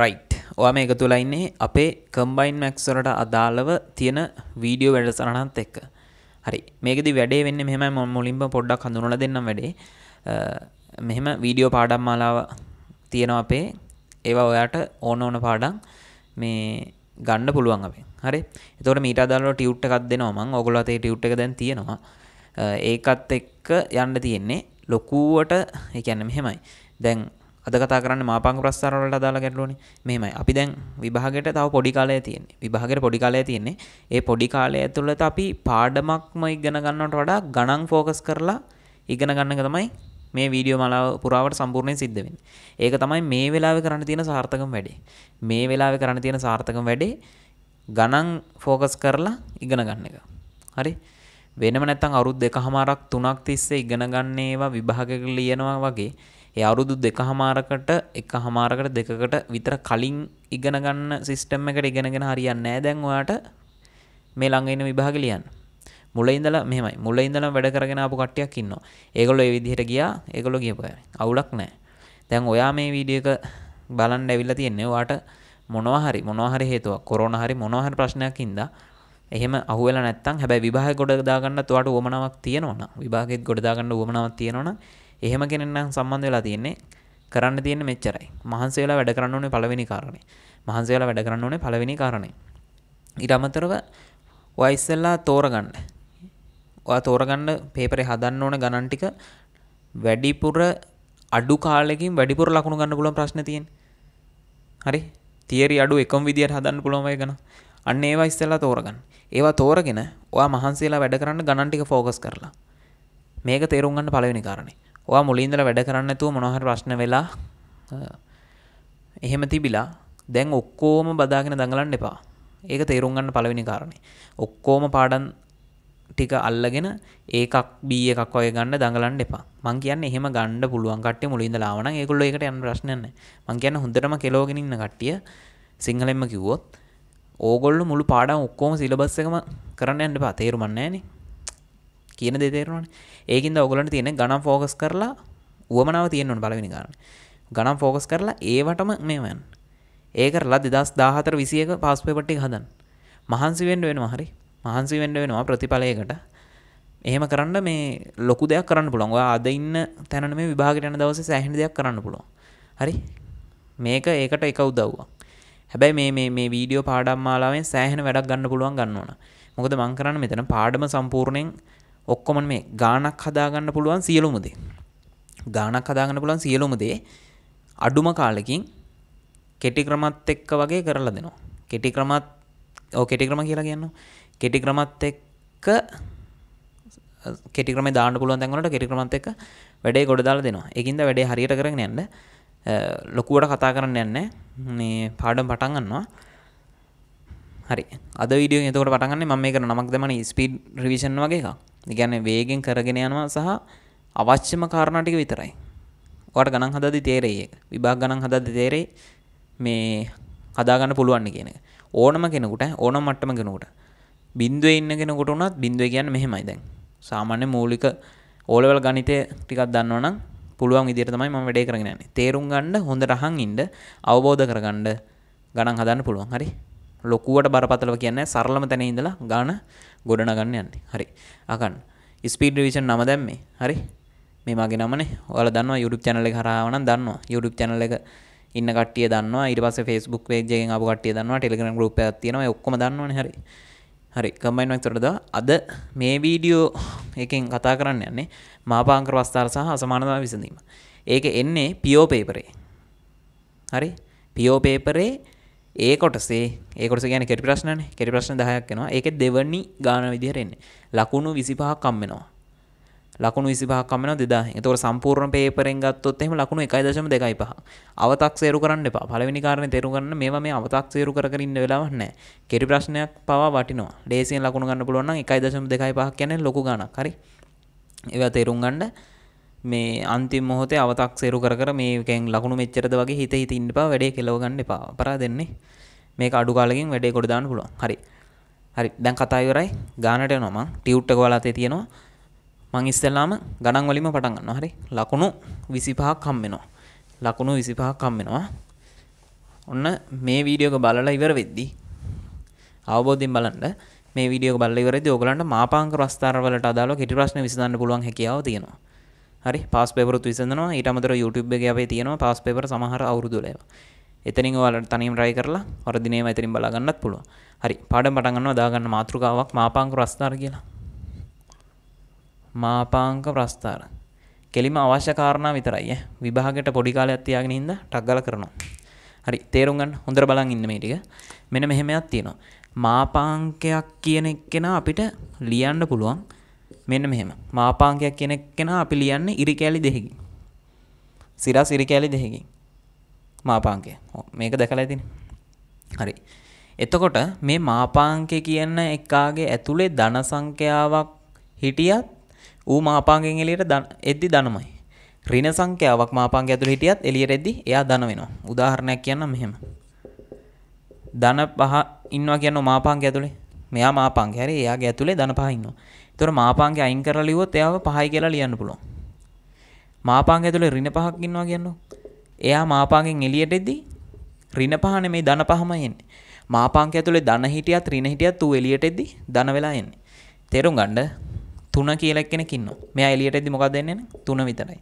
Right ඔයා මේක තුළ ඉන්නේ අපේ කම්බයින් මැක්ස්වලට අදාළව තියෙන වීඩියෝ වැඩසටහනත් එක්ක හරි මේකෙදි වැඩේ වෙන්නේ මෙහෙමයි මම මුලින්ම පොඩ්ඩක් හඳුනලා දෙන්නම් වැඩේ මෙහෙම වීඩියෝ පාඩම් මාලාව තියෙනවා අපේ ඒවා ඔයාට ඕන ඕන පාඩම් මේ ගන්න පුළුවන් අපේ හරි එතකොට මීට අදාළව ටියුට් එකක් දෙනවා මම ඕගොල්ලෝ අතේ ටියුට් එක දැන් තියෙනවා ඒකත් එක්ක යන්න තියෙන්නේ ලොකුවට ඒ කියන්නේ මෙහෙමයි දැන් අද කතා කරන්න මාපංග ප්‍රස්ථාරවලට අදාළ ගැටලුවනේ මෙහෙමයි අපි දැන් විභාගයට තව පොඩි කාලය තියෙන්නේ විභාගයට පොඩි කාලය තියෙන්නේ ඒ පොඩි කාලය ඇතුළත අපි පාඩමක්ම ඉගෙන ගන්නවට වඩා ගණන් ફોකස් කරලා ඉගෙන ගන්න එක තමයි මේ වීඩියෝ මලාව පුරාවට සම්පූර්ණයෙන් සිද්ධ වෙන්නේ. ඒක තමයි මේ වෙලාවේ කරන්න තියෙන සාර්ථකම වැඩේ. මේ වෙලාවේ කරන්න තියෙන සාර්ථකම වැඩේ ගණන් ફોකස් කරලා ඉගෙන ගන්න එක. හරි? වෙනම නැත්නම් අවුරුදු දෙකමාරක් තුනක් තිස්සේ ඉගෙන ගන්න ඒවා විභාගයක ලියනවා වගේ ඒ අවුරුදු දෙකහමාරකට එකහමාරකට දෙකකට විතර කලින් ඉගෙන ගන්න සිස්ටම් එකට ඉගෙනගෙන හරියන්නේ නැහැ දැන් ඔයාට මේ ළඟ ඉන්න විභාග ලියන්න. මුල ඉඳලා මෙහෙමයි. මුල ඉඳලා වැඩ කරගෙන ආපු කට්ටියක් ඉන්නවා. ඒගොල්ලෝ ඒ විදිහට ගියා. ඒගොල්ලෝ ගියපුවා. අවුලක් නැහැ. දැන් ඔයා මේ වීඩියෝ එක බලන්න ඇවිල්ලා තියෙන්නේ ඔයාට මොනවා හරි මොනවා හරි හේතුවක් කොරෝනා හරි මොනවා හරි ප්‍රශ්නයක් ඉඳලා එහෙම අහුවෙලා නැත්තම් හැබැයි විභාගේ ගොඩ දාගන්නත් ඔයාලට උවමනාවක් තියෙනවනම් විභාගෙත් ගොඩ දාගන්න උවමනාවක් තියෙනවනම් එහෙම කෙනෙන්නම් සම්බන්ධ වෙලා තියෙන්නේ කරන්න තියෙන මෙච්චරයි මහන්සේලා වැඩ කරන්න ඕනේ පළවෙනි කාරණය මහන්සේලා වැඩ කරන්න ඕනේ පළවෙනි කාරණය ඊට අමතරව වයිස්සල්ලා තෝරගන්න ඔයා තෝරගන්න පේපරේ හදන්න ඕන ගණන් ටික වැඩිපුර අඩු කාලෙකින් වැඩිපුර ලකුණු ගන්න පුළුවන් ප්‍රශ්න තියෙන හරි තියරි අඩු එකම විදිහට හදන්න පුළුවන් අය ගණන් අන්න ඒවා ඉස්සෙල්ලා තෝරගන්න ඒවා තෝරගෙන ඔයා මහන්සියලා වැඩ කරන්න ගණන් ටික ෆෝකස් කරලා මේක තේරුම් ගන්න පළවෙනි කාරණේ ඔයා මුලින්දල වැඩ කරන්න ඇතුව මොනොහර ප්‍රශ්න වෙලා එහෙම තිබිලා දැන් ඔක්කෝම බදාගෙන දඟලන්න එපා ඒක තේරුම්ගන්න පලවෙනි කාරණය ඔක්කෝම පාඩන් ටික අල්ලගෙන ඒකක් බී එකක් ඔය ගන්න දඟලන්න එපා මං කියන්න එහෙම ගණ්ඩ පුළුවන් කට්ටේ මුලින්ද ලාවන ඒකුල්ල එකට යන් ප්‍රශ්නයන්න මං කියන්න හොඳටම කෙලෝගෙනන්න කට්ටිය සිංහලෙම කිව්වොත් ඕගොල්ල මුළු පාඩම් ඔක්කෝම සිලබස්සකම කරන්න ඇන්න පා තේරුමන්නේ නෑනේ කියන දෙතේරනන ඒකින්ද ඔගලන්ට තියෙන ගනම් ෆෝගස් කරලා වුවමනාව තියෙන්වන බලවිනි ගන්න ගනම් ෆෝගස් කරලා ඒවටම මේවන් ඒ කරලා දෙදස් දාහතර විසියක පාස්පේපට්ටි හදන් මහන්සි වෙන්ඩ වෙන හරි මහන්සි වෙන්ඩ වෙනවා ප්‍රතිඵලයකට එහෙම කරන්න මේ ලොකු දෙයක් කරන්න පුළොන්ග අද ඉන්න තැන මේ විභාගටන දවස සෑහිණ දෙයක් කරන්න පුළොන් හරි මේක ඒකට එක උදව්වා හැබැයි මේ මේ මේ වීඩියෝ පාඩම් මාලාවෙන් සෑහෙන වැඩක් ගන්න පුළුවන් ගන්න ඕන මොකද මං කරන්න මෙතන පාඩම සම්පූර්ණයෙන් ඔක්කොම මේ ගානක් හදාගන්න පුළුවන් සියලුම දේ. ගානක් හදාගන්න පුළුවන් සියලුම දේ අඩුම කාලෙකින් කෙටි ක්‍රමත් එක්ක වගේ කරලා දෙනවා. කෙටි ක්‍රමත් ඔව් කෙටි ක්‍රම කියලා කියනවා. කෙටි ක්‍රමත් එක්ක කෙටි ක්‍රමේ දාන්න පුළුවන් තැන් වලට කෙටි ක්‍රමත් එක්ක වැඩේ ගොඩ දාලා දෙනවා. ඒකින්ද වැඩේ හරියට කරගෙන යන්න ලොකුවට කතා කරන්න යන්නේ. මේ පාඩම් පටන් ගන්නවා. හරි අද වීඩියෝ එතකොට පටගන්න ම මේ කර නමක් දෙමන ස්පීඩ් රිවිෂන් වගේ එකක් ගැන වේගෙන් කරගෙන යනවා සහ අවශ්‍යම කාරණටික විතරයි ඔට ගණන් හදදි තේරේ විභාග ගණන් හදදි තේරේ මේ හදාගන්න පුළුවන්න කියන ඕනම කෙනකුට ඕනම් මට්ටම කෙනකුට බින්දුව ඉන්න කෙනකුට වනත් බින්දුව කියන්න මෙහෙමයි දැන් සාමාන්‍ය මූලික ඕලවල් ගනිතය ටිකක් දන්නවනම් පුළුවන් ඉදිර තමයි ම වැඩේ කරගෙන තේරුම් ගණ්ඩ හොඳ රහන් ඉන්ඩ අවබෝධ කරගණ්ඩ ගණන් හදන්න පුළුවන් හරි ලොකුවට බරපතලව කියන්න සරලම තැන ඉඳලා ගාන ගොඩනගන්න යන්නේ හරි අකන් ස්පීඩ් රිවිෂන් නම දැම්මේ හරි මේ මගේ නමනේ ඔයාල දන්නවා YouTube channel එක හරහාම නම් දන්නවා YouTube channel එක ඉන්න කට්ටිය දන්නවා ඊට පස්සේ Facebook page එකෙන් ආපු කට්ටිය දන්නවා Telegram group එකක් තියෙනවා ඒ ඔක්කොම දන්නවනේ හරි හරි කම්බයින් වක්තරද අද මේ වීඩියෝ එකෙන් කතා කරන්න යන්නේ මාපාංකර වස්ථාර සහ අසමානතා විසඳීම ඒක එන්නේ පියෝ පේපරේ හරි පියෝ පේපරේ ඒ කොටසේ ඒකොට ගැන කෙට ප්‍රශ්න කෙට ප්‍රශ්න දහයක්ෙනවා ඒක දෙවනි ගාන විදිහරෙන්නේ ලකුණු විසිපහක් කම්මෙනවා ලකුණු විසිපහක්ම දෙදා තොර සම්පූර්ණ පේපරෙන් ගත්තොත් එම ලකුණු එකයි දශම දෙකයි පහ අවතක් සේරු කරන්න එපා පලවෙනි කාරණය තේරුගන්න මේ මේ අවතක් සේරු කරන්න වෙලාවන්න කෙරි ප්‍රශ්නයක් පවා වටිනවා ලේසින් ලකුණු ගන්න පුළුවන් එකයි දශම දෙකයි පහක් කියන ලොකු ගණක් හරි ඒවා තේරුම් ගන්න මේ අන්තිම මොහොතේ අවතක් සේරු කර කර මේකෙන් ලකුණු මෙච්චරද වගේ හිත හිත ඉන්න එපා වැඩේ කෙලව ගන්න එපා අපරා දෙන්නේ මේක අඩු කාලෙකින් වැඩේ කොට දාන්න පුළුවන් හරි හරි දැන් කතා ඉවරයි ගානට යනවා මං ටියුට් එක ඔයාලා අතේ තියෙනවා මං ඉස්සෙල්ලාම ගණන් වලින්ම පටන් ගන්නවා හරි ලකුණු 25ක් හම් වෙනවා ලකුණු 25ක් හම් වෙනවා ඔන්න මේ වීඩියෝ එක බලලා ඉවර වෙද්දී අවබෝධයෙන් බලන්න මේ වීඩියෝ එක බලලා ඉවරදී ඔයගලන්ට මාපාංක ප්‍රස්තාර වලට අදාළව කෙටි ප්‍රශ්න විසඳන්න පුළුවන් හැකියාව තියෙනවා හරි පස් පෙවරුත් විසඳනවා ඊටමතර YouTube එක අපේ තියෙනවා පස් පෙපර සමහර අවුරුදුලේව එතනින් ඔයාලට තනියම try කරලා වර්ධිනේම එතනින් බලා ගන්නත් පුළුවන් හරි පාඩම් පටන් ගන්නවා දාගන්න මාතෘකාවක් මාපාංක ප්‍රස්ථාර කියලා මාපාංක ප්‍රස්ථාර කෙලිම අවශ්‍ය කාරණා විතරයි ඈ විභාගයට පොඩි කාලයක් තියාගෙන ඉඳ ටක් ගාලා කරනවා හරි තේරුම් ගන්න හොඳට බලන් ඉන්න මේ ටික මෙන්න මෙහෙමයක් තියෙනවා මාපාංකයක් කියන එක්කෙනා අපිට ලියන්න පුළුවන් මෙන්න මෙහෙම මාපාංකයක් කියන කෙනා අපි ලියන්නේ ඉරි කෑලි දෙකකින්. සිරස් ඉරි කෑලි දෙකකින්. මාපාංකය. මේක දැකලා ඇතිනේ. හරි. එතකොට මේ මාපාංකය කියන එකාගේ ඇතුලේ ධන සංඛ්‍යාවක් හිටියත් ඌ මාපාංකයෙන් එළියට එද්දි ධනමයි. ඍණ සංඛ්‍යාවක් මාපාංකය ඇතුලේ හිටියත් එළියට එද්දි එයා ධන වෙනවා. උදාහරණයක් කියන්නම් මෙහෙම. ධන පහ ඉන්නවා කියනවා මාපාංකය ඇතුලේ. මෙයා මාපාංකය. හරි එයාගේ ඇතුලේ ධන පහ ඉන්නවා. ඒතකොට මාපාංගේ අයින් කරලා ලිව්වොත් එයාව 5යි කියලා ලියන්න පුළුවන්. මාපාංග ඇතුලේ ඍණ 5ක් ඉන්නවා කියන්නේ. එයා මාපාංගෙන් එළියට එද්දී ඍණ 5 නෙමේ ධන 5මයි එන්නේ. මාපාංග ඇතුලේ ධන හිටියත් ඍණ හිටියත් ඌ එළියට එද්දී ධන වෙලා එන්නේ. තේරුම් ගන්න. 3 කියලා කෙනෙක් ඉන්නවා. මෙයා එළියට එද්දී මොකක්ද එන්නේ? 3 විතරයි.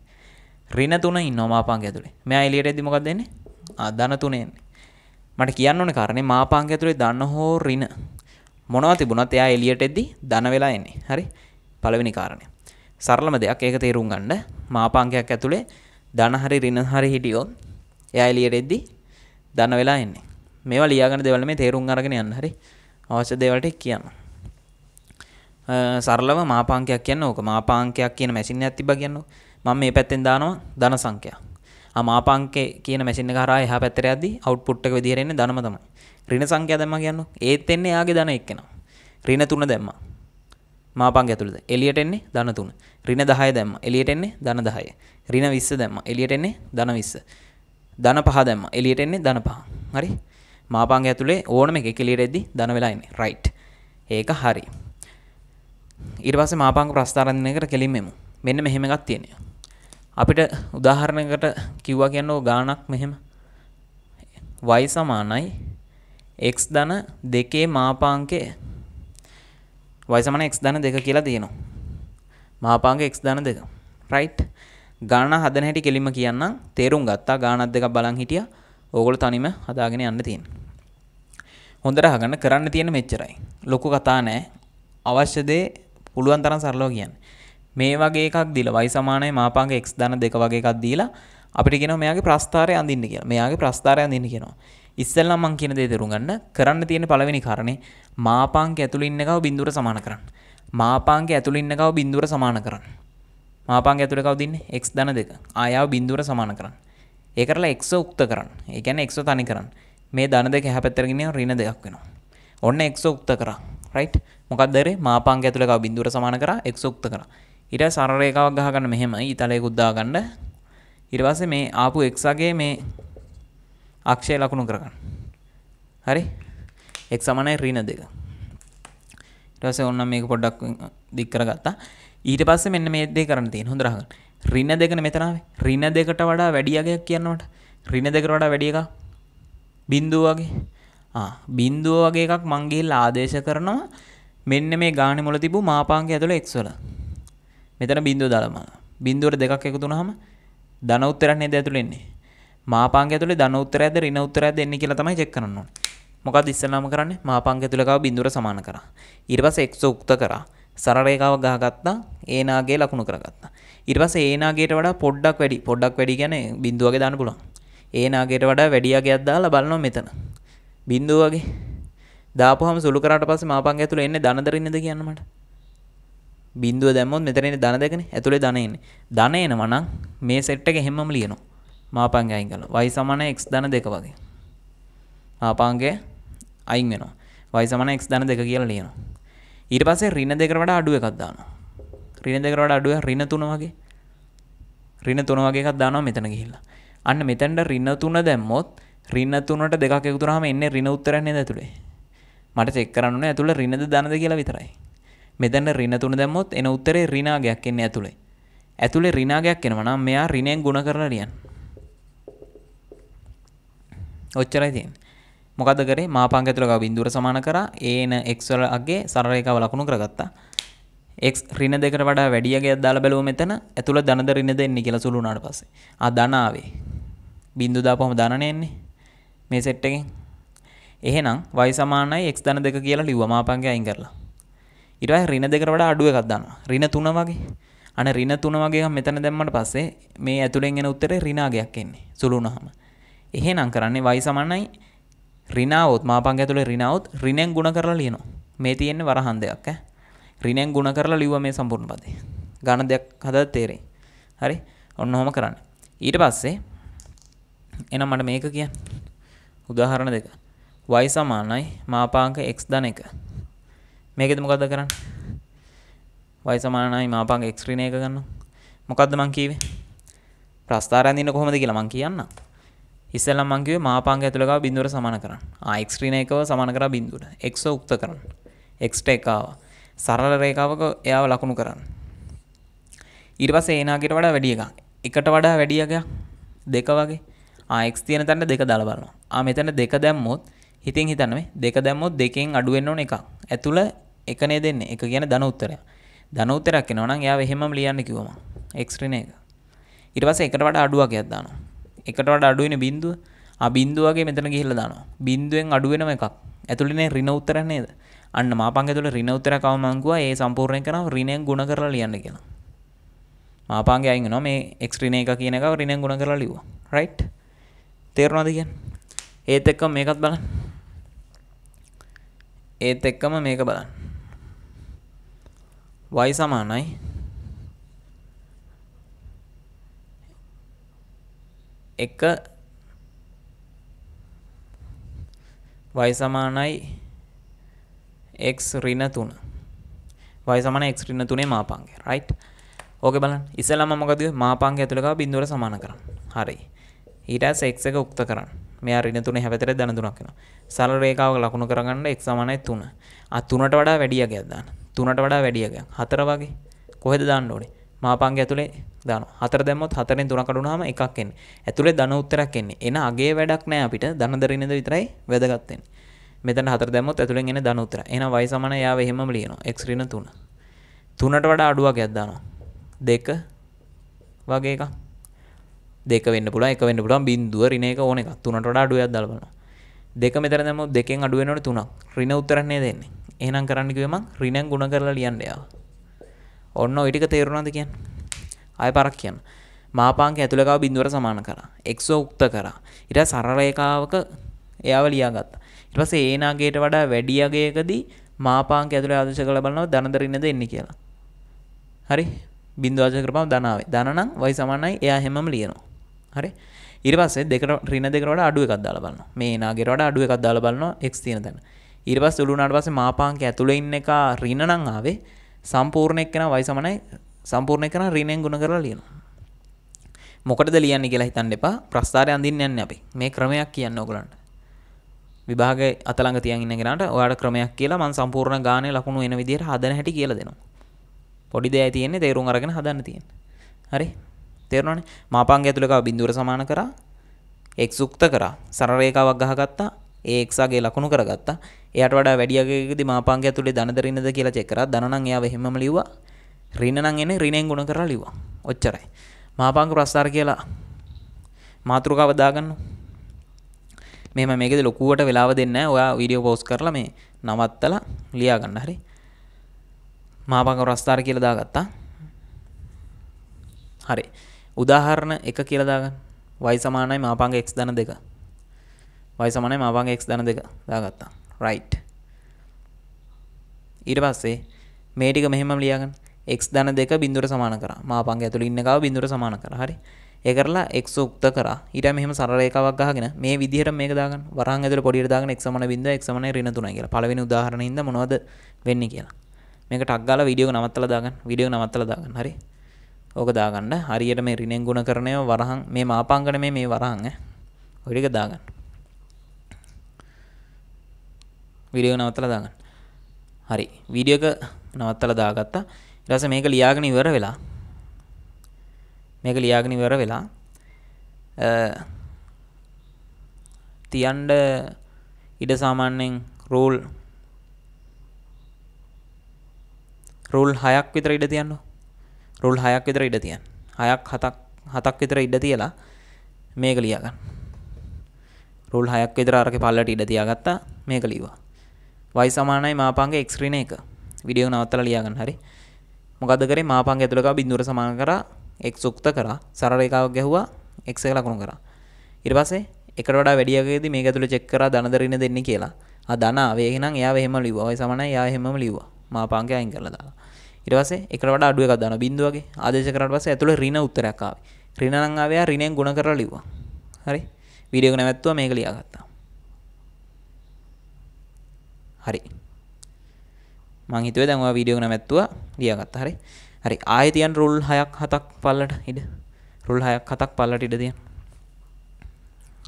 ඍණ 3 ඉන්නවා මාපාංග ඇතුලේ. මෙයා එළියට එද්දී මොකක්ද එන්නේ? ආ ධන 3 එන්නේ. මට කියන්න ඕනේ කාරණේ මාපාංග ඇතුලේ ධන හෝ ඍණ මොනවා තිබුණත් එයා එලියට එද්දි දන වෙලා එන්නේ හරි පළවෙනි කාරණය සරලම දෙයක් ඒක තේරුම් ගන්න මාපාංකයක් ඇතුලේ දන හරි ඍණ හරි හිටියොත් එයා එලියට එද්දි දන වෙලා එන්නේ මේවා ලියාගන්න දේවල් මේ තේරුම් අරගෙන යන්න හරි අවශ්‍ය දේවල් ටික කියන්න සරලව මාපාංකයක් කියන්න ඕක මාපාංකයක් කියන මැෂින් එකක් තිබ්බා කියන්නේ මම මේ පැත්තෙන් දානවා ධන සංඛ්‍යා. ආ මාපාංකේ කියන මැෂින් එක හරහා එහා පැත්තට යද්දී අවුට්පුට් එක විදිහට එන්නේ ධනම තමයි. රින සංඛ්‍යා දැම්ම කියන්න ඒත් එන්නේ යාගේ ධන එක්කෙනවා රින තුන දැම්ම මාපංග ඇතුළද එළියට එන්නේ ධන තුන රින 10 දැම්ම එළියට එන්නේ ධන 10 රින 20 දැම්ම එළියට එන්නේ ධන 20 ධන 5 දැම්ම එළියට එන්නේ ධන 5 හරි මාපංග ඇතුලේ ඕනම එකක එළියට එද්දි ධන වෙලා ඉන්නේ රයිට් ඒක හරි ඊට පස්සේ මාපංග ප්‍රස්ථාරණයකට කෙලින්ම එමු මෙන්න මෙහෙම එකක් තියෙනවා අපිට උදාහරණයකට කිව්වා කියන්නෝ ගාණක් මෙහෙම y සමානයි x ධන 2 මාපාංකය y x ධන 2 කියලා තියෙනවා. මාපාංක x ධන 2. right? ගණන හදන හැටි කෙලින්ම කියන්නම්. තේරුම් ගත්තා. ගානක් දෙකක් බලන් හිටියා. ඕගොල්ලෝ තනිම හදාගෙන යන්න තියෙන. හොඳට අහගන්න කරන්න තියෙන මෙච්චරයි. ලොකු කතා නැහැ. අවශ්‍ය දේ පුළුවන් තරම් සරලව කියන්න. මේ වගේ එකක් දීලා y සමානයි මාපාංක x ධන 2 වගේ එකක් දීලා අපිට කියනවා මෙයාගේ ප්‍රස්ථාරය අඳින්න කියලා. මෙයාගේ ප්‍රස්ථාරය අඳින්න කියනවා. ඉස්සල්ලා මං කියන දේ තේරුම් ගන්න කරන්න තියෙන පළවෙනි කාරණේ මාපාංක ඇතුළේ ඉන්න එකව බිඳුර සමාන කරන්න. මාපාංක ඇතුළේ ඉන්න එකව බිඳුර සමාන කරන්න. මාපාංක ඇතුළේ කවුද ඉන්නේ? x ධන 2. ආයාව බිඳුර සමාන කරන්න. ඒ කරලා x උක්ත කරන්න. ඒ කියන්නේ x තනි කරන්න. මේ ධන දෙක එහා පැත්තට ගෙනියන ඍණ දෙකක් වෙනවා. ඔන්න x උක්ත කරා. රයිට්? මොකක්ද දරේ? මාපාංක ඇතුළේ කව බිඳුර සමාන කරා x උක්ත කරා. ඊට සරල රේඛාවක් ගහගන්න මෙහෙම ඊතලයක උද්දා ගන්න. ඊට පස්සේ මේ ආපු x අගේ මේ අක්ෂය ලකුණු කරගන්න. හරි? x ඍණ 2. ඊට පස්සේ ඕන්න මේක පොඩ්ඩක් දික් කරගත්තා. ඊට පස්සේ මෙන්න මේ දේ කරන්න තියෙන. හොඳට අහගන්න. ඍණ 2කනේ මෙතන ආවේ. ඍණ 2කට වඩා වැඩි යගයක් කියනවට. ඍණ 2කට වඩා වැඩි එකක්. බිඳුව වගේ. ආ බිඳුව වගේ එකක් මං ගිහිල්ලා ආදේශ කරනවා. මෙන්න මේ ගානේ මුල තිබූ මාපාංකය ඇතුළේ x වල. මෙතන බිඳුව දාලා බලන්න. බිඳුවට දෙකක් එකතු වුනහම ධන උත්තරයක් නේද ඇතුළේ එන්නේ. මාපාංග ඇතුලේ ධන උත්තරයක්ද ඍණ උත්තරයක්ද එන්නේ කියලා තමයි චෙක් කරන්න ඕනේ. මොකද ඉස්සෙල්ලාම කරන්නේ මාපාංග ඇතුලේ ගාව බිඳුර සමාන කරා. ඊට පස්සේ x උක්ත කරා. සරල රේඛාවක් ගහගත්තා. ඒ නාගේ ලකුණු කරගත්තා. ඊට පස්සේ ඒ නාගයට වඩා පොඩ්ඩක් වැඩි. පොඩ්ඩක් වැඩි කියන්නේ බිඳුවගේ දාන්න පුළුවන්. ඒ නාගයට වඩා වැඩි යගයක් දාලා බලනවා මෙතන. බිඳුව වගේ. දාපුවාම සුළු කරාට පස්සේ මාපාංග ඇතුලේ එන්නේ ධනද ඍණද කියන්න මට. බින්දුව දැම්මොත් මෙතන එන්නේ ධන දෙකනේ. ඇතුලේ ධන එන්නේ. ධන එනවා නම් මේ සෙට් එක හැමම ලියනවා. මාපාංගය අයින් කරනවා. y සමාන x ධන 2 වගේ. මාපාංගය අයින් වෙනවා. y සමාන x ධන 2 කියලා ලියනවා. ඊට පස්සේ ඍණ 2කට වඩා අඩු එකක් දානවා. ඍණ 2කට වඩා අඩු ඍණ 3 වගේ. ඍණ 3 වගේ එකක් දානවා මෙතන ගිහිල්ලා. අන්න මෙතනට ඍණ 3 දැම්මොත් රින්න තුනට දෙකක් එකතුරාම එන්නේ රින උත්තරයක් නේද ඇතුලේ. මට චෙක් කරන්න ඕනේ ඇතුලේ රිනද ධනද කියලා විතරයි. මෙතන රින තුන දැම්මොත් එන උත්තරේ රිනාගයක් එන්නේ ඇතුලේ. ඇතුලේ රිනාගයක් එනවා නම් මෙයා රිනෙන් ಗುಣ කරලා ලියන්න. ඔච්චරයි තියෙන මොකද කරේ මාපංග ඇතුළක බින්දුර සමාන කරා ඒන x වල අගේ සරල රේඛාව ලකුණු කරගත්තා x ඍණ දෙකට වඩා වැඩි අගයක් දාලා බැලුවා මෙතන ඇතුළ ධනද ඍණ දෙන්නේ කියලා සුළු වුණාට පස්සේ ආ ධන ආවේ බින්දු දාපුවම ධනනේ එන්නේ මේ සෙට් එකෙන් එහෙනම් y සමානයි x ධන දෙක කියලා ලිව්වා මාපංගය අයින් කරලා ඊට පස්සේ ඍණ දෙකට වඩා අඩු එකක් දානවා ඍණ 3 වගේ අනේ ඍණ 3 වගේ එකක් මෙතන දැම්මට පස්සේ මේ ඇතුළෙන් එන උත්තරේ ඍණ අගයක් එන්නේ සුළු වුණාම එහෙනම් කරන්නේ y සමන්නයි ඍණාවොත් මාපංග ඇතුලේ ඍණාවොත් ඍණෙන් ගුණ කරලා ලියනවා. මේ තියෙන්නේ වරහන් දෙකක් ඈ. ඍණෙන් ගුණ කරලා ලිව්වා මේ සම්පූර්ණ පදේ. ගණන දෙයක් හදලා තේරෙයි. හරි? ඔන්න ඔහොම කරන්න. ඊට පස්සේ එහෙනම් මට මේක කියන්න. උදාහරණ දෙක. y සමානයි මාපාංක x ධන 1. මේකෙද මොකද්ද කරන්නේ? y සමානයි මාපාංක x ඍණ 1 ගන්නවා. මොකද්ද මං කියවේ? ප්‍රස්ථාරය අඳින්න කොහොමද කියලා මං කියන්නම්. ඉස්සල මංගව මාපාංග ඇතුළකව බිඳුවර සමන කරන්න ආයික්ස්ක්‍රීන එකව සමන කර බිඳුවට එක්ස උක්ත කරන්න එක්ස්ට එකාව සරල රේකාවක එයාව ලකුණු කරන්න ඉරිපස ඒනාගෙට වඩා වැඩිය එක එකට වඩා වැඩියග දෙක වගේ ආයෙක් තියෙන තැන්න දෙක දල බලනවා ආ මෙතන දෙක දැම්මොත් හිතින් හිතන්නේ දෙක දැම්මොත් දෙකෙන් අඩුවෙන්න ඕන එකක් ඇතුළ එකනේ දෙන්නේ එක කියන ධන උත්තරය ධන උත්තරයක් එනවා නම් එයා එහෙමම ලියන්න කිව්වම එක්ස්ට්‍රින එක ඊට පස්සේ එකට වඩා අඩුවක් එකක් දානවා එකටවට අඩුවෙන බින්දුව අබින්දුවගේ මෙතන ගිහිල්ලා දානවා. බින්දුවෙන් අඩු වෙනම එකක්. ඇතුළේනේ ඍණ උත්තරයක් නේද? අන්න මාපංගය ඇතුළේ ඍණ උත්තරයක් අවම මං ගුවා ඒ සම්පූර්ණයෙන් කරනවා ඍණයෙන් ಗುಣ කරලා ලියන්න කියලා. මාපංගය අයින් වෙනවා මේ x ඍණ එක කියන එක ඍණයෙන් ಗುಣ කරලා ලියුවා. right? තේරුණාද කියන්නේ? ඒත් එක්කම මේකත් බලන්න. ඒත් එක්කම මේක බලන්න. y සමානයි එක y සමානයි x ඍණ 3 y සමාන x ඍණ 3 මාපාංගය right ඕකේ බලන්න ඉස්සෙල්ලාම මොකද මාපාංගය ඇතුළේ ගාව බිඳුවර සමාන කරන්න හරි ඊට පස්සේ x එක උක්ත කරන්න මෙයා ඍණ 3 හැවතර ධන 3ක් වෙනවා සරල රේඛාවක ලකුණු කරගන්න x සමානයි 3 ආ 3ට වඩා වැඩි යගයක් දාන්න 3ට වඩා වැඩි යගයක් 4 වගේ කොහෙද දාන්න ඕනේ මාපාංගය ඇතුළේ දානවා. හතර දැම්මොත් හතරෙන් තුනක් අඩුනහම එකක් එන්නේ. ඇතුලේ ධන උත්තරයක් එන්නේ. එන අගේ වැඩක් නෑ අපිට. ධන දරිනේද විතරයි වැදගත් වෙන්නේ. මෙතන හතර දැම්මොත් ඇතුලෙන් එන ධන උත්තර. එහෙනම් y සමාන යාව එහෙමම ලියනවා. x ඍණ 3. 3ට වඩා අඩු වර්ගයක් දානවා. 2 වගේ එකක්. 2 වෙන්න පුළුවන්, 1 වෙන්න පුළුවන්, බිංදුව ඍණ එක ඕන එකක්. 3ට වඩා අඩු එකක් දාලා බලනවා. 2 මෙතන දැම්මොත් 2කින් අඩු වෙනකොට 3ක්. ඍණ උත්තරක් නේද එන්නේ. එහෙනම් කරන්න කිව්වේ මං ඍණෙන් ಗುಣ කරලා ලියන්න යාව. ඔන්න ඔය ටික තේරුණාද කියන්නේ? ආය පරක් කියන මාපාංක ඇතුළකාව බිඳුවර සමාන කරා එක්සෝ උක්ත කරා ඉට සරරේකාවක එයාව ලියාගත්ත ඉට පසේ ඒනාගේට වඩා වැඩියගේකදී මාපාංක ඇතුළ ආදශ කළ බලන්නව දනදරන්නද එන්න කියලා හරි බින්දවාජ කරපාව දනාවේ දනනම් වයි සමන්නයි එයා හෙමම ලියනවා හරි ඉරිපස්සේ දෙක රින දෙකට අඩුව එකක් දාලා බලන්න මේ නාගේට අඩුව එකක් දාලා බලනවා එක් තියෙන තැන ඉරිපස් උළුනාට පස්සේ මාපාංක ඇතුළේ ඉන්න එක රිනනම් ආවේ සම්පූර්ණයක් කෙන වයි සමනයි සම්පූර්ණ කරන ඍණයෙන් ගුණ කරලා ලියනවා. මොකටද ලියන්නේ කියලා හිතන්න එපා. ප්‍රස්ථාරය අඳින්න යන්නේ අපි. මේ ක්‍රමයක් කියන්න ඕගලන්ට. විභාගයේ අතලඟ තියන් ඉන්න කෙනාට ඔයාලට ක්‍රමයක් කියලා මම සම්පූර්ණ ගානේ ලකුණු එන විදිහට හදන හැටි කියලා දෙනවා. පොඩි දෙයයි තියෙන්නේ තේරුම් අරගෙන හදන්න තියෙන්නේ. හරි. තේරුණානේ? මාපාංගය ඇතුළේ කව බිඳුවර සමාන කරා. x උක්ත කරා. සරල රේඛාවක් ගහගත්තා. ඒ x ගේ ලකුණු කරගත්තා. එයාට වඩා වැඩි අගයකදී මාපාංගය ඇතුළේ ධන දරින්නද කියලා චෙක් කරා. ධන නම් එයා එහෙමම ලිව්වා. රිනනං එන රිනෙන් ගුණ කරලා ලිව්වා. ඔච්චරයි. මහාපාංග ප්‍රස්ථාර කියලා මාතෘකාව දාගන්න. මෙහෙම මේකද ලොකුවට වෙලාව දෙන්න ඔයා වීඩියෝ පෝස්ට් කරලා මේ නවත්තලා ලියා ගන්න හරි. මහාපාංග ප්‍රස්ථාර කියලා දාගත්තා. හරි. උදාහරණ එක කියලා දාගන්න. y සමානයි මහාපාංග x ධන 2. y සමානයි මහාපාංග x ධන 2 දාගත්තා. right. ඊට පස්සේ මේ ටික මෙහෙමම ලියා ගන්න. එක් දන දෙක බිඳුර සමාන කර මාපන් ඇතුළ ඉන්නකව බිඳුර සමාන කර හරි ඒකරලා එක් උක්ත කර ඉට මෙහම සරයකවක් ගහගෙන මේ විදිහට මේ දාග වරහ ඇතුල පොඩි දාග එක්මන බිඳ එක්මන රිනතුන කියලා පලවෙනි උදාහරණද මොවද වෙන්න කියලා මේක ටක්ගල විඩියෝ නවත්තල දාගන්න විඩියෝ නවත්තල දාගන්න හරි ඕක දාගන්න හරියට මේ රිනෙන් ගුණ කරනය වරහන් මේ මාපාංගන මේ මේ වරහං ඔඩික දාගන්න විඩියෝ නවත්තල දාගන්න හරි විඩියක නවත්තල දාගත්තා ඊට මේක ලියාගෙන ඉවර වෙලා මේක ලියාගෙන ඉවර වෙලා තියන්ඩ ඉඩ සාමාන්‍යයෙන් රූල් රූල් හයක් විතර ඉඩ තියන්න රූල් හයක් විතර ඉඩ තියන් හයක් හතක් හතක් විතර ඉඩ තියලා මේක ලියගන්න රූල් හයක් විතර අරක පල්ලට ඉඩ තියාගත්තා මේක ලීවා වයි සමානයි මාපන්ගේ එක්ස්ක්‍රීන එක විඩියෝ නවත්තල ලියාගන්න හරි මොකද කරේ මාපංග ඇතුළක බිඳුර සමාන කරා x උක්ත කරා සරල රේඛාවක් ගැහුවා x එක ලකුණු කරා ඊට පස්සේ එකට වඩා වැඩි යකේදී මේක ඇතුළේ චෙක් කරා ධන දරින දෙන්නේ කියලා ආ ධන ආවේ එහෙනම් එයා එහෙම ලිව්වා ඔය සමානයි එයා එහෙමම ලිව්වා මාපංගය අයින් කරලා දාලා ඊට පස්සේ එකට වඩා අඩු එකක් දාන බිඳුවගේ ආදේශ කරාට පස්සේ ඇතුළේ ඍණ උත්තරයක් ආවේ ඍණ නම් ආවේ ආ ඍණයෙන් ගුණ කරලා ලිව්වා හරි වීඩියෝ එක නැවැත්තුවා මේක ලියාගත්තා හරි මං හිතුවේ දැන් ඔයා වීඩියෝ එක නැවැත්තුවා ලියාගත්තා හරි හරි ආයෙ තියන් රුල් 6ක් 7ක් පල්ලට ඉඩ රුල් 6ක් 7ක් පල්ලට ඉඩ තියන්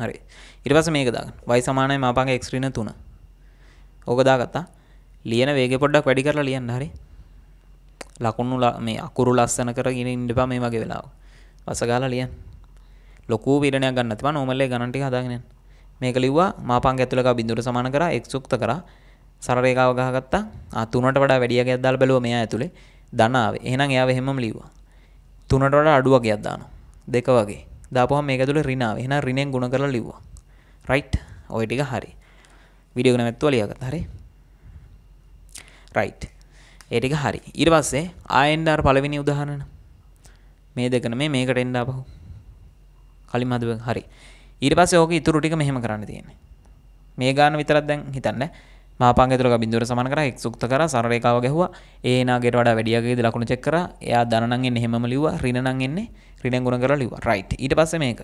හරි ඊට පස්සේ මේක දාගන්න y සමානයි මාපාගේ x ඍණ 3 ඕක දාගත්තා ලියන වේගය පොඩ්ඩක් වැඩි කරලා ලියන්න හරි ලකුණු මේ අකුරු ලස්සන කරගෙන ඉන්න එපා මේ වගේ වෙලාව වස ගාලා ලියන්න ලොකු විරණයක් ගන්න නැතිව නෝමල් එක ගණන් ටික හදාගෙන යන්න මේක ලිව්වා මාපාංග ඇතුළක බිඳුවට සමාන කරා එක්සුක්ත කරා සරරේකාව ගහගත්තා අතුනට වඩා වැඩියගේ අදාල් බැලුව මෙයා ඇතුළේ දනාව එහෙනම් එයා එහෙමම ලිව්වා තුනට වඩා අඩු වගේක් දානවා දෙක වගේ දාපුවම මේක ඇතුළේ රිනාව එහෙනම් රිනෙන් ගුණ කරලා ලිව්වා රයිට් ඔය ටික හරි වීඩියෝ එක නැත්තුව ලියාගත්තා හරි රයිට් ඒ ටික හරි ඊට පස්සේ ආයෙත් අර පළවෙනි උදාහරණ මේ දෙකන මේ මේකට එන්න ආපහු කලින් හදුවෙන් හරි ඊට පස්සේ ඕක ඉතුරු ටික මෙහෙම කරන්න තියෙන්නේ මේ ගාන විතරක් දැන් හිතන්න මාපන්ගතුරක බින්දුවර සමන් කරා එක්සුක්ත කරා සරරේකාව ගැහුවා ඒ නාගයට වඩා වැඩියගේ ලකුණු චෙක් කරා එයා ධනනම් එන්නේ හැමම ලිව්වා රිනනම් එන්නේ රිනෙන් ගුණ කරලා ලිව්වා රයිට් ඊට පස්සේ මේක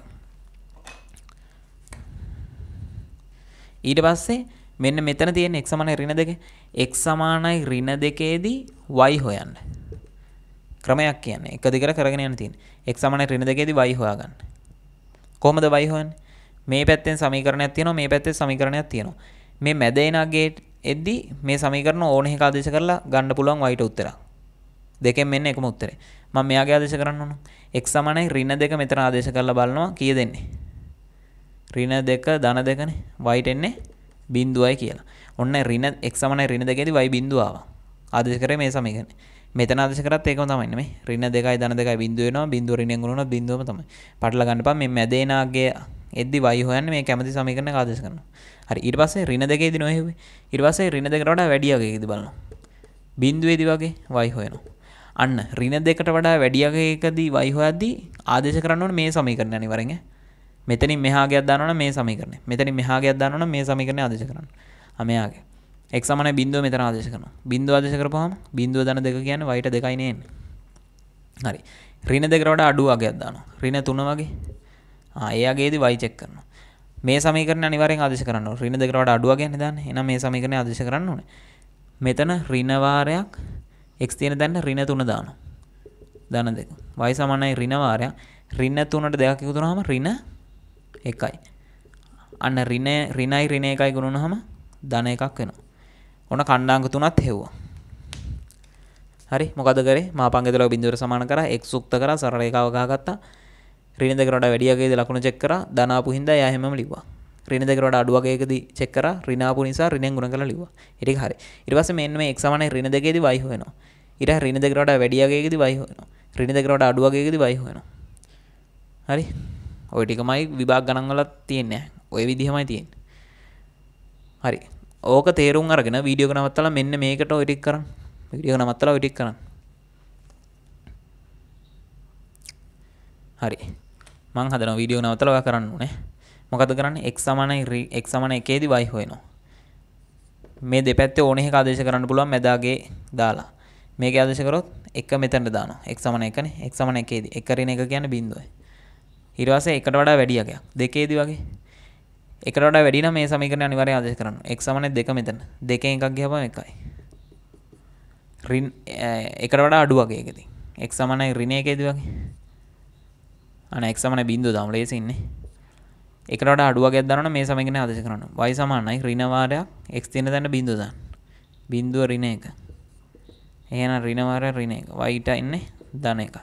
ඊට පස්සේ මෙන්න මෙතන තියෙන x සමානයි ඍණ දෙක x සමානයි ඍණ දෙකේදී y හොයන්න ක්‍රමයක් කියන්නේ එක දිගට කරගෙන යන්න තියෙන x සමානයි ඍණ දෙකේදී y හොයාගන්න කොහොමද y හොයන්නේ මේ පැත්තෙන් සමීකරණයක් තියෙනවා මේ පැත්තේ සමීකරණයක් තියෙනවා මේ මැද එන අගේට එද්දි මේ සමීකරණ ඕන එක ආදේශ කරලා ගන්න පුළුවන් y ට උත්තරයක්. දෙකෙන් මෙන්න එකම උත්තරේ. මම මෙයාගේ ආදේශ කරන්න ඕන. x සමානයි ඍණ 2 මෙතන ආදේශ කරලා බලනවා කීය දෙන්නේ. ඍණ 2 ධන 2 නේ y ට එන්නේ 0යි කියලා. ඔන්න ඍණ x සමානයි ඍණ 2 දී y 0 ආවා. ආදේශ කරේ මේ සමීකරණය. මෙතන ආදේශ කරත් ඒකම තමයි නෙමෙයි. ඍණ 2යි ධන 2යි 0 වෙනවා. 0 ඍණෙන් ගුණනොත් 0ම තමයි. පටල ගන්න එපා මේ මැදේනාගේ එදදි වයිහොයන්න මේ කැමති සමයකන ආදශ කරන හරි ඉට පස්සේ රින දෙකේ දි නොහෙව ඉරිවාසේ රින දෙකරට වැඩියගේ ද බලන්න බින්දුවේදි වගේ වයිහොයන අන්න රින දෙකට වඩා වැඩියගේකදී වයිහොයද්දී ආදේශ කරන්නවන මේ සමීකරණ අනිවරෙන් මෙතනි මෙහාගයක් දානන මේ සමීකරන මෙතනි මෙහාගයක් දානන මේ සමීකරණ ආදේශ කරන්න අමයාගේ එක්සමන බින්දුව මෙතන ආදේශ කරන බින්දුව ආදේශ කරපහම බින්දුව දන දෙක කියන්න වයිට දෙකයිනයෙන් හරි රින දෙකරට අඩුවගයක් දාන රින තුන වගේ ඒයාගේද වයිචෙක් කරන මේ සමීකරන අනිවරෙන් ආදේශ කරන්න ඍණ දෙකකට අඩුව ගැන දාන්න එහෙනම් මේ සමීකරණය ආදේශ කරන්න ඕනේ මෙතන ඍණ වාරයක් x තියෙන දැන්න ඍණ 3 දානවා ධන දෙක. y සමානයි ඍණ වාරයක්. ඍණ 3ට දෙකක් එකතු වුනහම ඍණ 1යි. අන්න ඍණ ඍණයි ඍණ 1යි ගුණ වුනහම ධන එකක් වෙනවා. ඔන්න ඛණ්ඩාංග තුනත් හෙව්වා. හරි මොකද කරේ? මාපංගය දලව බිඳුවට සමාන කරා x සුක්ත කරා සරල රේඛාව ගහගත්තා. ්‍රීණ දෙකරට වැඩියගේ ලකුණ චෙක්කර දනාපු හිද යහෙම ලිවා ්‍රණ දෙකරට අඩුවගේකද චෙක්කර රිනාපු නිසා රිනෙන් ගුණ කළ ලිව ඉරි හරි ඉරිවස මෙන්ම එක්සමන රිණ දෙකෙද වයිහයන ඉර රිණ දෙකරට වැඩියගේෙද වයිහයන රිණ දෙකරට අඩුවගේෙද වයිහයන හරි ඔයිටිකමයි විභාග ගණන්ගලත් තියන්නේ ඔය විදිහමයි තියෙන් හරි ඕක තේරුම් අරගෙන වීඩියෝ නවත්තලා මෙන්න මේකට ඔයිටික් කරන්න විඩියෝ නවත්තලා ඔයිටික් කරන්න හරි මං හදන වීඩියෝ නවතල ඔයා කරන්න ඕනේ. මොකද කරන්නේ x සමානයි x සමාන 1 දී y හොයනවා. මේ දෙපැත්තේ ඕන එක ආදේශ කරන්න පුළුවන් මැදාගේ දාලා. මේක ආදේශ කරොත් 1 මෙතනට දානවා. x සමාන 1නේ. x සමාන 1 දී 1 ඍණ 1 කියන්නේ බිංදුවයි. ඊට පස්සේ 1ට වඩා වැඩි යකයක්. 2 දී වගේ. 1ට වඩා වැඩි නම් මේ සමීකරණය අනිවාර්යයෙන් ආදේශ කරන්න. x සමාන 2 මෙතන. 2 එකක් ගියපම 1යි. ඍණ 1ට වඩා අඩු වගේ එකදී. x සමානයි ඍණ 1 දී වගේ. අනෙක්සමන බින්දු දම් ලේසින්නේ එකට අඩුවගත් දරන මේ සමගෙන අදශ කරන වයි සමානයි රිනවාරයක් එක් තින තැන්න බිඳුදන් බින්දුව රින එක එහෙන රිනවාර රින එක වයිට ඉන්නේ දන එක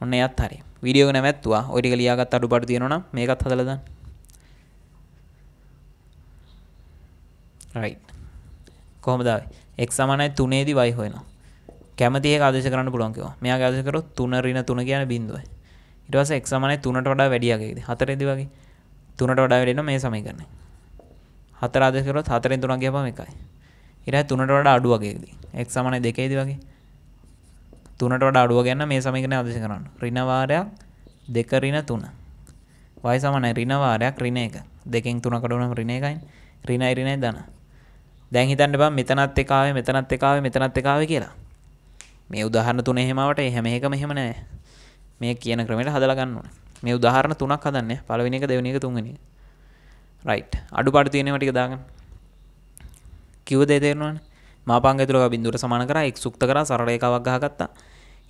ඔන්න එයත් හරි විඩියෝ නැමැත්තුවා ඔටික ලියාගත් අඩු පට තියෙනන මේකත් හදලදන්න රයි කොහොමදාව එක් සමනයි තුනේදී වයි හොයනවා කැමතිය ආදශ කරන්න පුළොන්කිව මෙයා ආදශකරු තුන රින තුන කියන බින්දුවයි ඉටවස එක්සමනයි තුනට වඩා වැඩියගේද හතරෙදි වගේ තුනට වඩා වැඩෙන මේ සමීකරණය හතරාදකරොත් හතරෙන් තුනක් ගපම එකයි ඉරයි තුනට වඩා අඩු වගේදී එක් සමනයි දෙකේද වගේ තුනට වඩා අඩුව ගන්න මේ සමීකරණය අදශ කරන්න රිනවාරයක් දෙක රින තුන වයි සමනයි රිනවාරයක් රින එක දෙකෙන් තුනකට උනම් රින එකයින් රිනයි රිනයි දන දැන් හිතන්න බම් මෙතනත් එකාවේ මෙතනත් එකාවේ මෙතනත් එකාවේ කියලා මේ උදාහරණ තුන එහෙමවට එහෙම එකම එහෙම නැහැ මේ කියන ක්‍රමට හදලගන්න ඕන මේ උදාහරණ තුනක් හදන්න පලවෙෙන එක දෙවන එක තුන්ගෙන රයිට් අඩු පට තියෙනවටික දාගන්න කිව දෙතේරනවන් මාපංග තුරක බින්දුර සමාන කර එක් සුක්ත කර සරයකවක් ගහගත්තා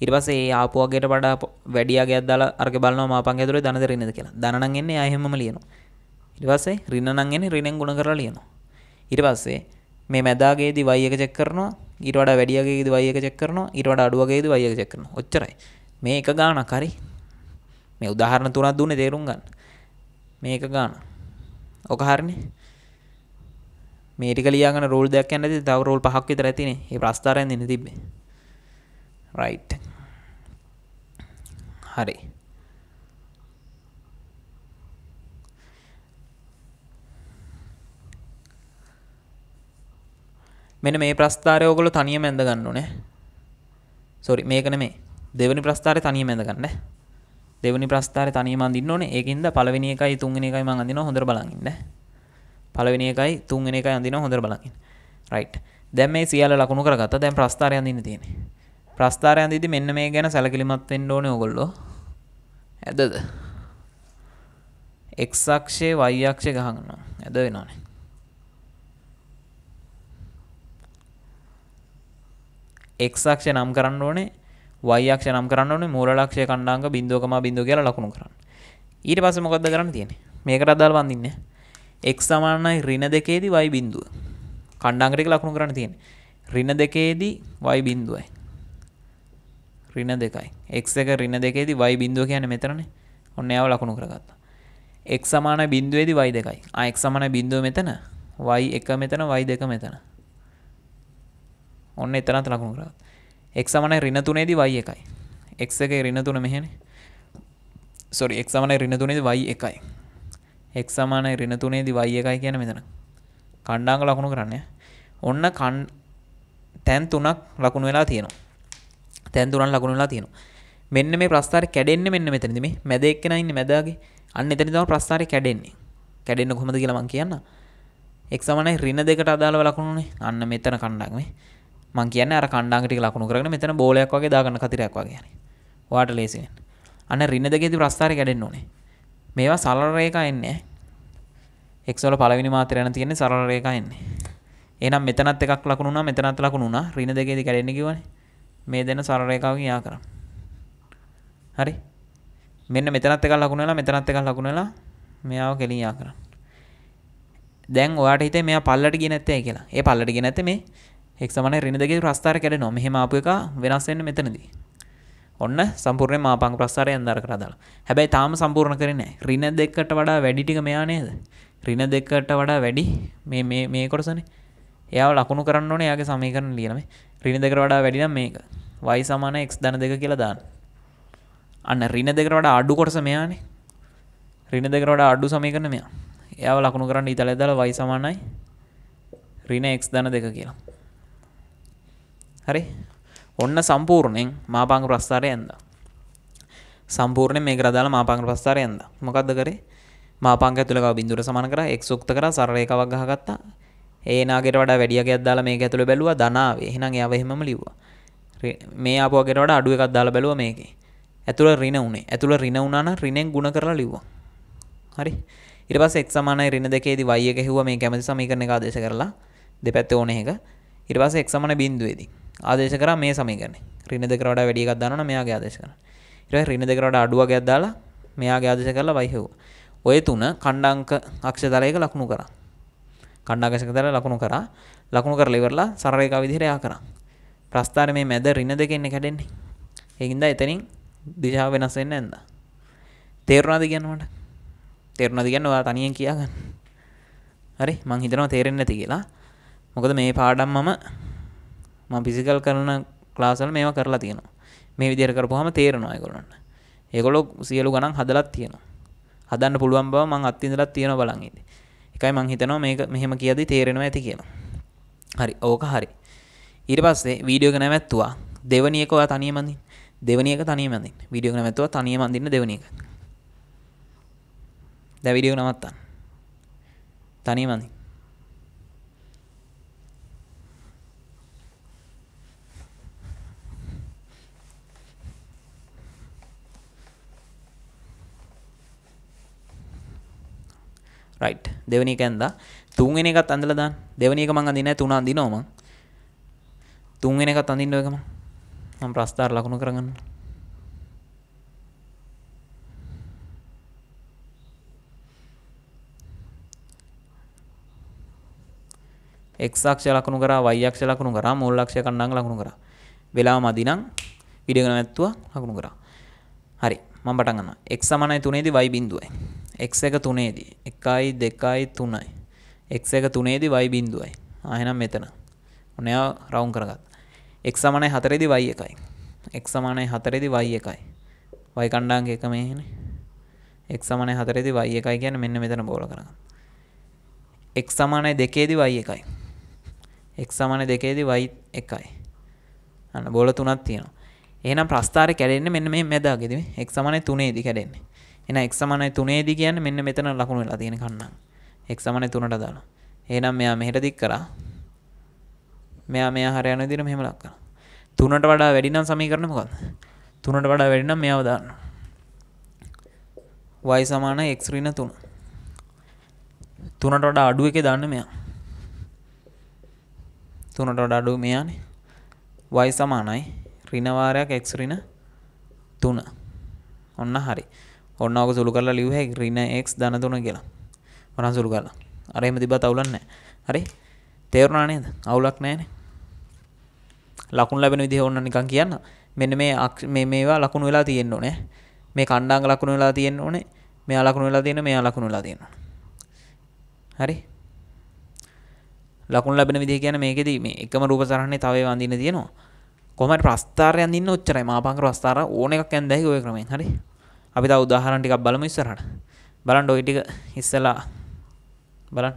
ඉරිපස ඒ ආපුුවගේට පඩා වැඩියගේ දල අර්ග බලන මාපංග තුර දන රන්නද කියලා දනන්ගන්නේ අහෙම ලියනවා ඉරිවසේ රින්නනන්ගෙන රිනෙන් ගුණ කර ලියනවා ඉරිපස්සේ මේ මැදාගේදී වයක චෙක් කරනවා ඉරවඩ වැඩියගේද වයක චෙක් කරනවා ඉරවඩ අඩුවගේද වයක චෙක් කරන ඔච්චරයි මේ එක ගානක් හරි මේ උදාහරණ තුනක් දුන්නේ තේරුම් ගන්න. මේක ගන්න. ඔක හරිනේ. මේ ටික ලියාගෙන රූල් දෙකක් යන්න ඇති. තව රූල් පහක් විතර ඇතිනේ. මේ ප්‍රස්තාරයෙන් දෙන්න තිබ්බේ. right. හරි. මෙන්න මේ ප්‍රස්තාරය ඔයගොල්ලෝ තනියම ඇඳ ගන්න ඕනේ. sorry මේක නෙමෙයි. දෙවනි ප්‍රස්ථාරය තනියම ඇඳගන්න. දෙවනි ප්‍රස්ථාරය තනියම අඳින්න ඕනේ. ඒකින්ද පළවෙනි එකයි තුන්වෙනි එකයි මම අඳිනවා හොඳට බලන් ඉන්න. පළවෙනි එකයි තුන්වෙනි එකයි අඳිනවා හොඳට බලන් ඉන්න. රයිට්. දැන් මේ සියල්ල ලකුණු කරගත්තා. දැන් ප්‍රස්ථාරය අඳින්න තියෙන්නේ. ප්‍රස්ථාරය අඳිද්දි මෙන්න මේ ගැන සැලකිලිමත් වෙන්න ඕනේ ඕගොල්ලෝ. ඇදද? x අක්ෂේ y අක්ෂේ ගහනවා. ඇද වෙනවනේ. x අක්ෂය නම් කරන්න ඕනේ වයික්ෂ නම් කරන්න මූල ලක්ෂය කණ්ඩාංග බින්දුවකම බිඳු කියල ලකුණු කරන්න ඊට පස මොකද කරන්න තියෙන මේකට අදල් වන්දින්න එක් සමානයි රින දෙකේදී වයි බින්දුව කණ්ඩාංගරික ලකුණු කරන්න තියෙන රින දෙකේදී වයි බින්දුවයි රින දෙකයි එක් එක රින දෙකේදී වයි බින්දුව කියන මෙතරන ඔන්න යාව ලකුණු කරගත්තා එක් සමාන බින්දුවේදී වයි දෙකයි අයෙක් සමාන බින්දුව මෙතන වයි එක මෙතන වයි දෙක මෙතන ඔන්න එතරත් ලකුණු කරගත්තා එක් සමනයි රින තුනේදි වයි එකයි එක් එක රින තුන මෙහෙනේ සොරි එක් සමනයි රින තුනේද වයි එකයි එක් සමානයි රින තුනේදි වයි එකයි කියන මෙතන කණ්ඩාංග ලකුණු කරන්නේ ඔන්න කන් තැන් තුනක් ලකුණු වෙලා තියෙනවා තැන් තුනක් ලකුණු වෙලා තියෙනවා මෙන්න මේ ප්‍රස්ථාරය කැඩෙන්නේ මෙන්න මෙතනදි මේ මැද එක්කෙනා ඉන්නේ මැදගේ අන්න එතන තමයි ප්‍රස්ථාරය කැඩෙන්නේ කැඩෙන්නේ කොහොමද කියලා මම කියන්න එක් සමානයි රින දෙකට අදාළව ලකුණුනේ අන්න මෙතන කණ්ඩායම මේ මං කියන අර කණ්ඩාගටි ලකුණු කරන මෙතන බෝලයක් වගේ දාගන්න කතිරයක් වගේ වාට ලේසිෙන් අන්න රින්න දෙකේති ප්‍රස්ථාර කැඩෙන් ඕනේ මේවා සලරේකා එන්නේ එක්සොල පලවිනි මාතරයන තියෙන සරරේකා එන්නේ එනම් මෙතනත් එකක් ලකුණුනා මෙතනත් ලකුණුනා රින දෙකේති කැඩෙන කිවන මේ දෙන සරරේකාවගේ යා කරන්න හරි මෙන්න මෙතනත් එකක් ලකුණලා මෙතනත් එකක් ලකුණලා මෙයාව කෙලින් යා කරන්න දැන් ඔයාට හිතේ මෙයා පල්ලට ගෙනත්තේ කියලා ඒ පල්ලට ගෙනැත මේ එක්සමන රිනිදගේ ප්‍රස්ථාර කැඩ නොමහෙම අප එක වෙනස්වෙන්න මෙතනදී ඔන්න සම්පූර්ණය මාපං ප්‍රස්ථාරය අන්දර කරදාල හැබැයි තාම සම්පූර්ණ කරන රින දෙක්කට වඩා වැඩිටික මෙයා නේද රින දෙක්කට වඩා වැඩි මේ මේ කොටසන එයා ලකුණු කරන්න ඕන යාගේ සමීකරන ලියනම රිනි දෙකර වඩා වැඩිනම් මේක වයි සමාන එක් දන දෙක කියලා දාන්න අන්න රින දෙකර වඩා අඩු කොටස මෙයානේ රින දෙකර වඩා අඩු සමීකරන මෙයා එයාව ලකුණු කරන්න ඉතල ඇදලා වයි සමානයි රින එක් දන දෙක කියලා හරි ඔන්න සම්පූර්ණයෙන් මාපාංග ප්‍රස්ථාරය ඇන්ද. සම්පූර්ණයෙන් මේක රදාලා මාපාංග ප්‍රස්ථාරය ඇන්ද. මොකද්ද කරේ? මාපාංගය තුල ගාව බිඳුර සමාන කරා x උක්ත කරා සරල එකක් ගහගත්තා. ඒ නාගයට වඩා වැඩි යකයක් දාලා මේක ඇතුලේ බැලුවා ධනාවේ. එහෙනම් එයාව එහෙමම ලිව්වා. මේ ආපු වගේට වඩා අඩු එකක් දාලා බැලුවා මේකේ. ඇතුළ රින උනේ. ඇතුළ රින වුණා නම් රිනෙන් ගුණ කරලා ලිව්වා. හරි. ඊට පස්සේ x සමානයි රින දෙකේදී y එක හෙව්වා මේ කැමති සමීකරණ එක ආදේශ කරලා දෙපැත්තේ ඕනේ එක. ඊට පස්සේ x සමාන බිඳුවේදී ආදේශ කර මේ සමීකරණය රින දෙකට වඩා වැඩි එකක් දානවා නම් මෙයාගේ ආදේශ කරන ඊට පස්සේ රින දෙකට වඩා අඩුවක් එකක් දාලා මෙයාගේ ආදේශ කරලා y හෙව්වා ඔය තුන ඛණ්ඩාංක අක්ෂ තලයක ලකුණු කරා ඛණ්ඩාංක අක්ෂ තලයක ලකුණු කරා ලකුණු කරලා ඉවරලා සරල රේඛාව විදිහට එයා කරා ප්‍රස්ථාරය මේ මැද රින දෙකෙන්නේ කැඩෙන්නේ ඒකින්ද එතනින් දිශාව වෙනස් වෙන්නේ නැන්ද තේරුණාද කියන්නේ මට තේරුණාද කියන්නේ ඔයා තනියෙන් කියාගන්න හරි මං හිතනවා තේරෙන්නේ නැති කියලා මොකද මේ පාඩම් මම ම පිසිකල් කරන ක්ලාසල් මේවා කරලා තියෙනවා මේ විදිර කරපුහම තේරනවා අයගොලන්න ඒගොලො සියලු ගණන් හදලත් තියෙනවා හදන්න පුළුවන් බව මං අත්තිඳලත් තියෙන බලන්ගේද එකයි මං හිතනවා මේක මෙහෙම කියද තේරෙනවා ඇති කියලා හරි ඕක හරි ඉරි පස්සේ වීඩියෝග නැමැත්තුවා දෙවනියක ඔයා තනියමඳින් දෙවනියක තනියමඳින් වීඩියෝග නැමැත්තුවා තනියමඳින්න දෙවනියක දැ විඩියෝ නවත්තන්න තනියමඳින් රයිට් දෙවනි එක ඇන්දා තුන්වෙනි එකත් ඇඳලා දාන්න දෙවනි එක මං අඳින්නේ නැහැ තුන අඳිනවා මං තුන්වෙනි එකත් අඳින්න ඔයකම මම ප්‍රස්ථාර ලකුණු කරගන්න එක් අක්ෂ ලකුණු කරා y අක්ෂ ලකුණු කරා මූල අක්ෂය කණ්ඩායම ලකුණු කරා වෙලාව මදි නම් ඉඩගෙන නැත්තුව ලකුණු කරා හරි මම පටන් ගන්නවා x 3 දී y බිඳුවයි එක් එක තුනේදී එකයි දෙකයි තුනයි එක් එක තුනේදී වයි බින්දුවයි ආහෙනම් මෙතන ඔනයා රවුන් කරගත් එක් සමනයි හතරෙදි වයි එකයි එක් සමානයි හතරෙදි වයි එකයි වයි කණ්ඩාන්ගේ එක මේහෙන එක් සමනයි හතරෙදි වයි එකයි ගැන මෙන්න මෙතන බෝල කරගන්න එක් සමානයි දෙකේදි වයි එකයි එක් සමාන දෙකේදි වයි එකයි අන්න බෝල තුනක් තියෙනවා එහෙනම් ප්‍රස්ථාරය කැඩෙන්නේ මෙන්න මේ මැදාගෙදී එක් සමානයි තුනේදී කැඩෙන්නේ එන එක්සමනයි තුනේදි කියන්න මෙන්න මෙතන ලකුණු වෙලා තියෙන කන්නම් එක්සමනයි තුනට දාලා ඒනම් මෙයා මෙහෙට දික් කරා මෙයා මෙයා හර යන විදිහට මෙහෙම ලක් කරා තුනට වඩා වැඩි නම් සමීකරණ මොකද්ද තුනට වඩා වැඩි නම් මෙයාව දාන්න y සමාන x ඍණ 3 තුනට වඩා අඩු එකේ දාන්න මෙයා තුනට වඩා අඩු මෙයානේ y සමානයි ඍණ වාරයක් x ඍණ 3 ඔන්න හරි ඔන්න ඔක සුළු කරලා ලිව්හ රින එක් ධනතුන කියලා වනන් සුළු කරලා අරහෙම තිබා අවුලන්න හරි තේරුණා නේද අවුලක් නෑන ලකුණ ලැබෙන විදිහ ඔන්න නිකන් කියන්න මෙන්න මේ මේවා ලකුණු වෙලා තියෙන්න ඕනේ මේ කණ්ඩාංග ලකුණු වෙලා තියෙන්න ඕනේ මෙයා ලකුණු වෙලා තියෙන මෙයා ලකුණු වෙලා තියෙනවා හරි ලකුණ ලැබෙන විදිහ කියන මේකෙදී මේ එකම රූප සරහනේ තව වඳින්න තියෙනවා කොහමද ප්‍රස්ථාරයක් දින්න ඔච්චරයි මාපංකර ප්‍රස්ථාර ඕන එකක් ඇන්දයි ඔය ක්‍රමෙන් හරි අපි තව උදාහරණ ටිකක් බලමු ඉස්සරහට බලන්න ওই ටික ඉස්සලා බලන්න